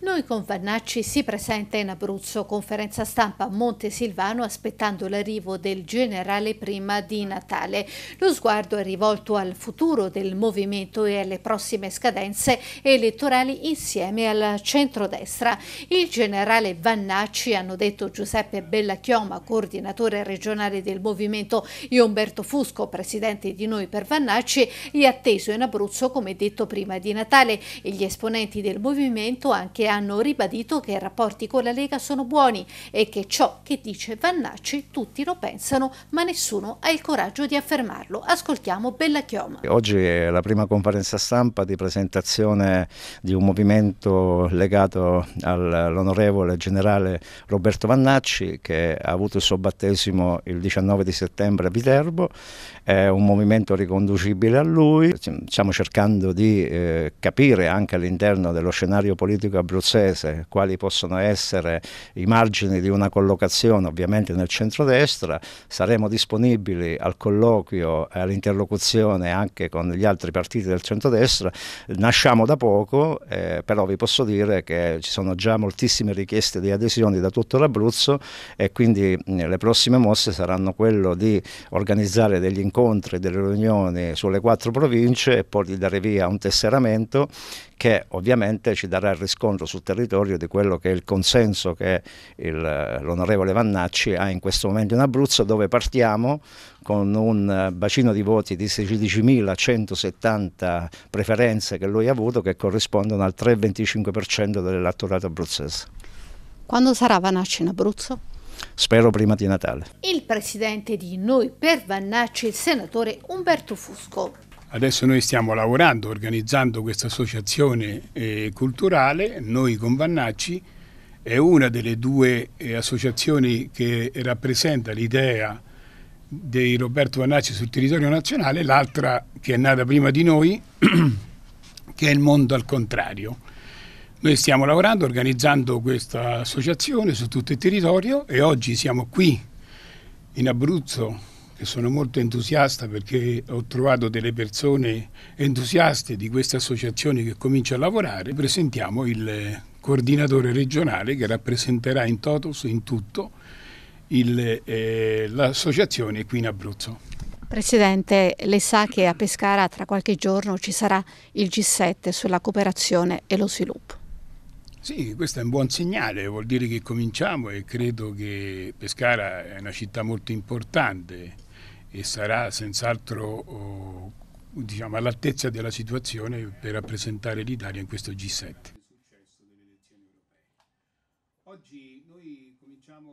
Noi con Vannacci si presenta in Abruzzo, conferenza stampa a Montesilvano aspettando l'arrivo del generale prima di Natale. Lo sguardo è rivolto al futuro del movimento e alle prossime scadenze elettorali insieme al centrodestra. Il generale Vannacci, hanno detto Giuseppe Bellachioma, coordinatore regionale del movimento, e Umberto Fusco, presidente di Noi per Vannacci, è atteso in Abruzzo come detto prima di Natale e gli esponenti del movimento anche hanno ribadito che i rapporti con la Lega sono buoni e che ciò che dice Vannacci tutti lo pensano, ma nessuno ha il coraggio di affermarlo. Ascoltiamo Bella Chioma. Oggi è la prima conferenza stampa di presentazione di un movimento legato all'onorevole generale Roberto Vannacci che ha avuto il suo battesimo il 19 settembre a Viterbo, è un movimento riconducibile a lui, stiamo cercando di eh, capire anche all'interno dello scenario politico a abruzzese, quali possono essere i margini di una collocazione ovviamente nel centrodestra, saremo disponibili al colloquio e all'interlocuzione anche con gli altri partiti del centrodestra, nasciamo da poco, eh, però vi posso dire che ci sono già moltissime richieste di adesioni da tutto l'Abruzzo e quindi mm, le prossime mosse saranno quello di organizzare degli incontri, delle riunioni sulle quattro province e poi di dare via a un tesseramento che ovviamente ci darà il riscontro riscontro sul territorio di quello che è il consenso che l'onorevole Vannacci ha in questo momento in Abruzzo dove partiamo con un bacino di voti di 16.170 preferenze che lui ha avuto che corrispondono al 3,25% dell'elettorato abruzzese. Quando sarà Vannacci in Abruzzo? Spero prima di Natale. Il presidente di Noi per Vannacci, il senatore Umberto Fusco. Adesso noi stiamo lavorando, organizzando questa associazione eh, culturale, noi con Vannacci, è una delle due eh, associazioni che rappresenta l'idea di Roberto Vannacci sul territorio nazionale, l'altra che è nata prima di noi, che è il mondo al contrario. Noi stiamo lavorando, organizzando questa associazione su tutto il territorio e oggi siamo qui in Abruzzo che sono molto entusiasta perché ho trovato delle persone entusiaste di questa associazione che comincia a lavorare, presentiamo il coordinatore regionale che rappresenterà in toto, in tutto, eh, l'associazione qui in Abruzzo. Presidente, lei sa che a Pescara tra qualche giorno ci sarà il G7 sulla cooperazione e lo sviluppo. Sì, questo è un buon segnale, vuol dire che cominciamo e credo che Pescara è una città molto importante e sarà senz'altro oh, diciamo, all'altezza della situazione per rappresentare l'Italia in questo G7.